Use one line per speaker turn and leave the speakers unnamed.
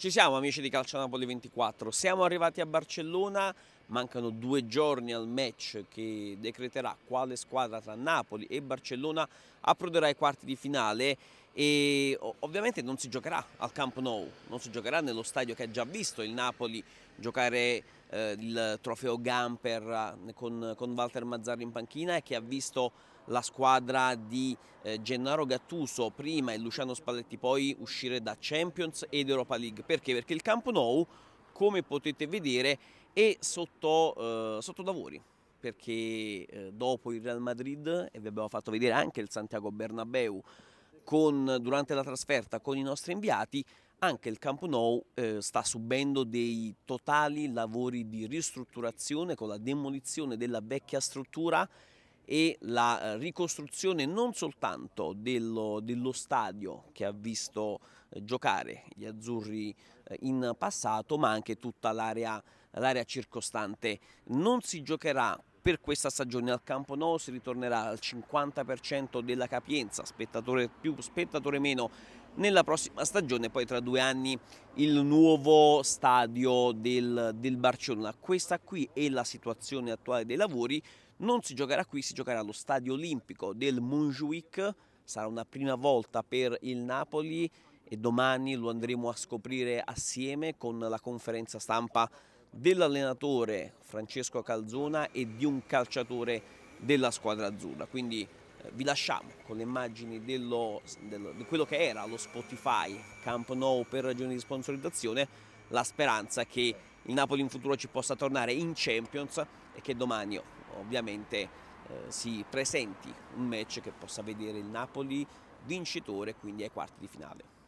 Ci siamo amici di Calcio Napoli 24, siamo arrivati a Barcellona mancano due giorni al match che decreterà quale squadra tra Napoli e Barcellona approderà ai quarti di finale e ovviamente non si giocherà al Camp Nou, non si giocherà nello stadio che ha già visto il Napoli giocare eh, il trofeo Gamper eh, con, con Walter Mazzarri in panchina e che ha visto la squadra di eh, Gennaro Gattuso prima e Luciano Spalletti poi uscire da Champions ed Europa League. Perché? Perché il Camp Nou come potete vedere è sotto, eh, sotto Davori perché eh, dopo il Real Madrid e vi abbiamo fatto vedere anche il Santiago Bernabeu durante la trasferta con i nostri inviati anche il Camp Nou eh, sta subendo dei totali lavori di ristrutturazione con la demolizione della vecchia struttura e la eh, ricostruzione non soltanto dello, dello stadio che ha visto eh, giocare gli azzurri eh, in passato ma anche tutta l'area circostante. Non si giocherà per questa stagione al Campo no si ritornerà al 50% della capienza, spettatore più, spettatore meno nella prossima stagione, poi tra due anni il nuovo stadio del, del Barcellona. Questa qui è la situazione attuale dei lavori, non si giocherà qui, si giocherà allo stadio olimpico del Munjuic. sarà una prima volta per il Napoli e domani lo andremo a scoprire assieme con la conferenza stampa dell'allenatore Francesco Calzona e di un calciatore della squadra azzurra. Quindi eh, vi lasciamo con le immagini dello, dello, di quello che era lo Spotify Camp Nou per ragioni di sponsorizzazione, la speranza che il Napoli in futuro ci possa tornare in Champions e che domani oh, ovviamente eh, si presenti un match che possa vedere il Napoli vincitore quindi ai quarti di finale.